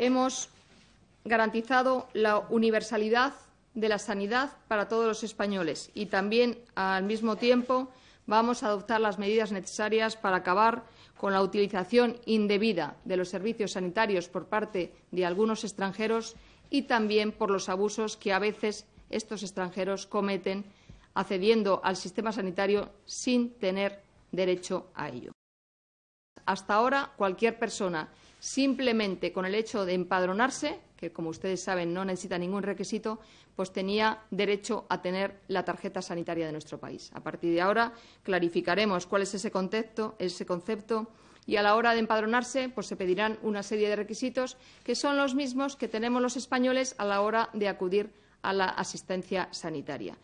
hemos garantizado la universalidad de la sanidad para todos los españoles y también, al mismo tiempo, vamos a adoptar las medidas necesarias para acabar con la utilización indebida de los servicios sanitarios por parte de algunos extranjeros y también por los abusos que a veces estos extranjeros cometen accediendo al sistema sanitario sin tener derecho a ello. Hasta ahora, cualquier persona simplemente con el hecho de empadronarse, que como ustedes saben no necesita ningún requisito, pues tenía derecho a tener la tarjeta sanitaria de nuestro país. A partir de ahora clarificaremos cuál es ese concepto, ese concepto y a la hora de empadronarse pues se pedirán una serie de requisitos que son los mismos que tenemos los españoles a la hora de acudir a la asistencia sanitaria.